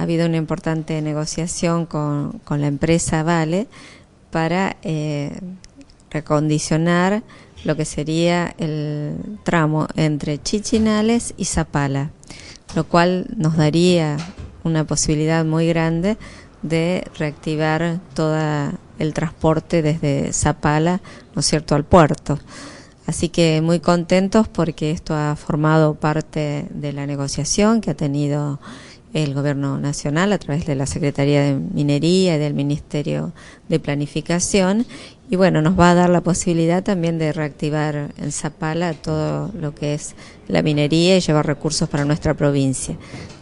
ha habido una importante negociación con, con la empresa Vale para eh, recondicionar lo que sería el tramo entre Chichinales y Zapala, lo cual nos daría una posibilidad muy grande de reactivar todo el transporte desde Zapala, ¿no es cierto?, al puerto. Así que muy contentos porque esto ha formado parte de la negociación que ha tenido el Gobierno Nacional a través de la Secretaría de Minería y del Ministerio de Planificación. Y bueno, nos va a dar la posibilidad también de reactivar en Zapala todo lo que es la minería y llevar recursos para nuestra provincia.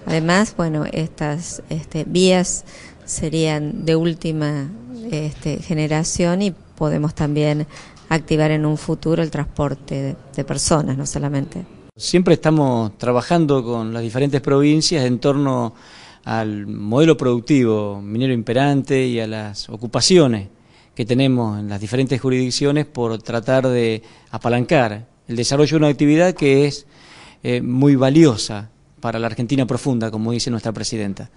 Además, bueno, estas este, vías serían de última este, generación y podemos también activar en un futuro el transporte de personas, no solamente. Siempre estamos trabajando con las diferentes provincias en torno al modelo productivo minero imperante y a las ocupaciones que tenemos en las diferentes jurisdicciones por tratar de apalancar el desarrollo de una actividad que es eh, muy valiosa para la Argentina profunda, como dice nuestra presidenta.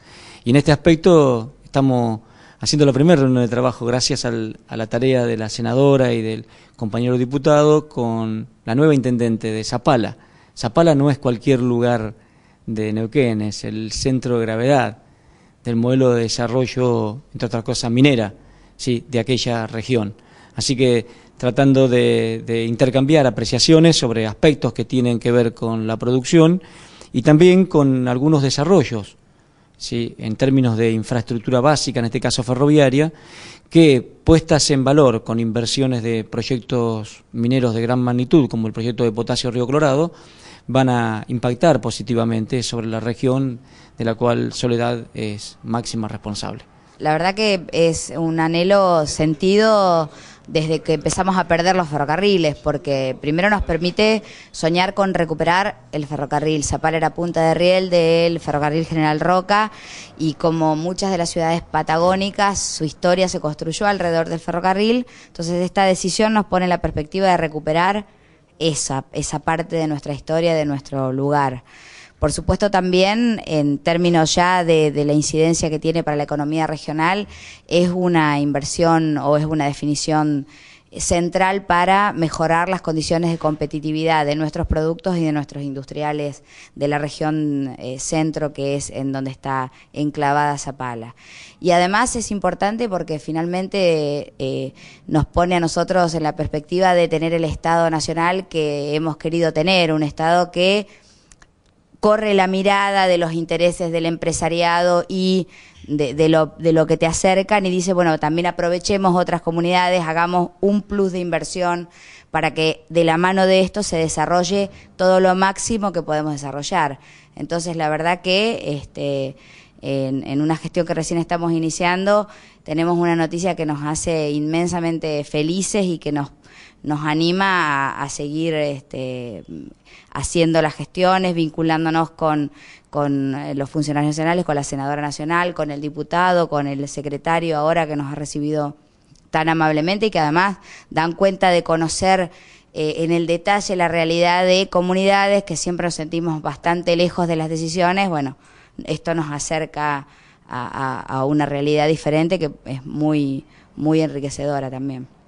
Y en este aspecto estamos haciendo la primera reunión de trabajo gracias a la tarea de la senadora y del compañero diputado con la nueva intendente de Zapala. Zapala no es cualquier lugar de Neuquén, es el centro de gravedad del modelo de desarrollo, entre otras cosas, minera, de aquella región. Así que tratando de, intercambiar apreciaciones sobre aspectos que tienen que ver con la producción y también con algunos desarrollos en términos de infraestructura básica, en este caso ferroviaria, que puestas en valor con inversiones de proyectos mineros de gran magnitud, como el proyecto de Potasio Río Colorado, van a impactar positivamente sobre la región de la cual Soledad es máxima responsable. La verdad que es un anhelo sentido desde que empezamos a perder los ferrocarriles, porque primero nos permite soñar con recuperar el ferrocarril. Zapal era punta de riel del ferrocarril General Roca y como muchas de las ciudades patagónicas, su historia se construyó alrededor del ferrocarril. Entonces esta decisión nos pone en la perspectiva de recuperar esa, esa parte de nuestra historia, de nuestro lugar. Por supuesto también, en términos ya de, de, la incidencia que tiene para la economía regional, es una inversión o es una definición central para mejorar las condiciones de competitividad de nuestros productos y de nuestros industriales de la región eh, centro que es en donde está enclavada Zapala. Y además es importante porque finalmente eh, nos pone a nosotros en la perspectiva de tener el Estado Nacional que hemos querido tener, un Estado que corre la mirada de los intereses del empresariado y de, lo, de lo que te acercan y dice, bueno, también aprovechemos otras comunidades, hagamos un plus de inversión para que de la mano de esto se desarrolle todo lo máximo que podemos desarrollar. Entonces, la verdad que este, en, una gestión que recién estamos iniciando, tenemos una noticia que nos hace inmensamente felices y que nos, nos anima a, seguir este, haciendo las gestiones, vinculándonos con, con eh, los funcionarios nacionales, con la senadora nacional, con el diputado, con el secretario ahora que nos ha recibido tan amablemente y que además dan cuenta de conocer eh, en el detalle la realidad de comunidades que siempre nos sentimos bastante lejos de las decisiones. Bueno, esto nos acerca a, una realidad diferente que es muy, muy enriquecedora también.